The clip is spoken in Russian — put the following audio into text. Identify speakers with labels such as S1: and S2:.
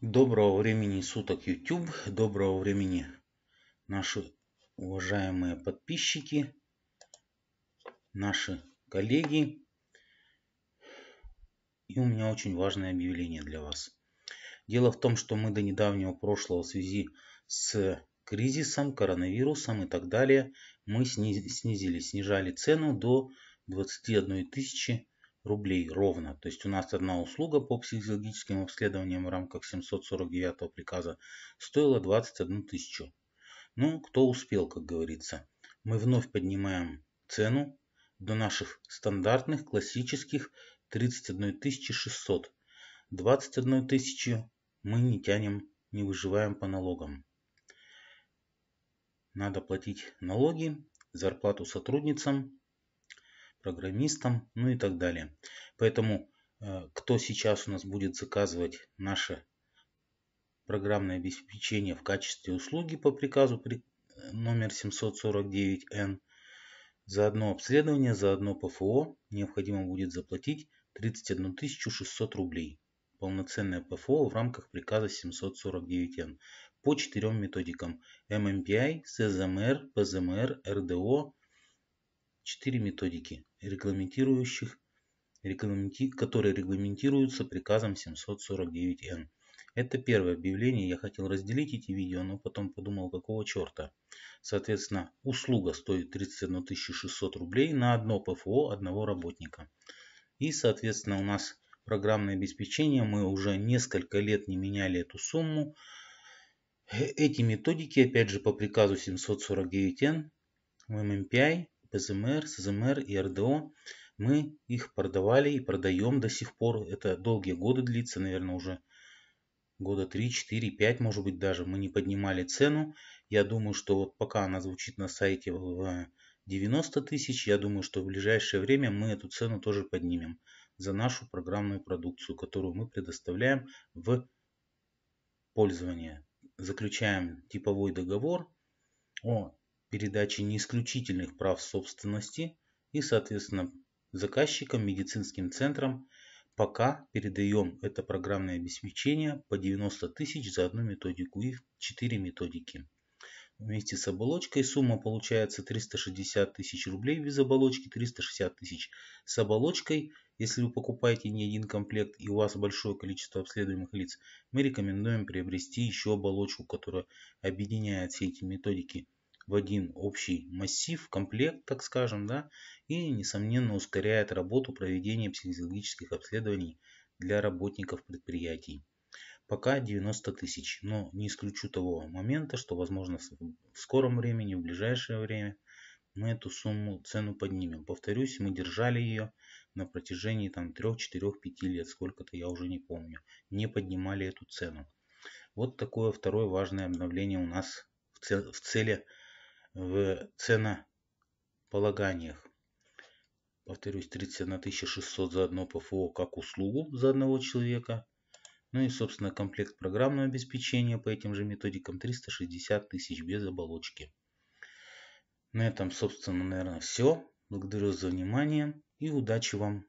S1: Доброго времени суток YouTube, доброго времени наши уважаемые подписчики, наши коллеги. И у меня очень важное объявление для вас. Дело в том, что мы до недавнего прошлого в связи с кризисом, коронавирусом и так далее, мы снизили, снижали цену до 21 тысячи рублей ровно. То есть у нас одна услуга по психологическим обследованиям в рамках 749 приказа стоила 21 тысячу. Ну, кто успел, как говорится. Мы вновь поднимаем цену до наших стандартных классических 31 600. 21 тысячи мы не тянем, не выживаем по налогам. Надо платить налоги, зарплату сотрудницам, программистом, ну и так далее. Поэтому э, кто сейчас у нас будет заказывать наше программное обеспечение в качестве услуги по приказу э, номер 749Н, за одно обследование, за одно ПФО необходимо будет заплатить 31 600 рублей. Полноценное ПФО в рамках приказа 749Н по четырем методикам ММПИ, СЗМР, ПЗМР, РДО четыре методики, регламентирующих, регламенти, которые регламентируются приказом 749Н. Это первое объявление, я хотел разделить эти видео, но потом подумал, какого черта. Соответственно, услуга стоит 31 600 рублей на одно ПФО одного работника. И, соответственно, у нас программное обеспечение, мы уже несколько лет не меняли эту сумму. Э, эти методики, опять же, по приказу 749 н в MMPI эм эм БЗМР, СЗМР и РДО. Мы их продавали и продаем до сих пор. Это долгие годы длится, наверное, уже года 3, 4, 5, может быть, даже. Мы не поднимали цену. Я думаю, что вот пока она звучит на сайте в 90 тысяч, я думаю, что в ближайшее время мы эту цену тоже поднимем за нашу программную продукцию, которую мы предоставляем в пользование. Заключаем типовой договор о передачи неисключительных прав собственности и, соответственно, заказчикам, медицинским центрам. Пока передаем это программное обеспечение по 90 тысяч за одну методику и 4 методики. Вместе с оболочкой сумма получается 360 тысяч рублей без оболочки, 360 тысяч с оболочкой. Если вы покупаете не один комплект и у вас большое количество обследуемых лиц, мы рекомендуем приобрести еще оболочку, которая объединяет все эти методики в один общий массив, комплект, так скажем, да, и, несомненно, ускоряет работу проведения психологических обследований для работников предприятий. Пока 90 тысяч, но не исключу того момента, что, возможно, в скором времени, в ближайшее время мы эту сумму, цену поднимем. Повторюсь, мы держали ее на протяжении там 3, 4, 5 лет, сколько-то я уже не помню, не поднимали эту цену. Вот такое второе важное обновление у нас в, цели в ценополаганиях. Повторюсь, 31 600 за одно ПФО как услугу за одного человека. Ну и, собственно, комплект программного обеспечения по этим же методикам 360 тысяч без оболочки. На этом, собственно, наверное, все. Благодарю за внимание и удачи вам!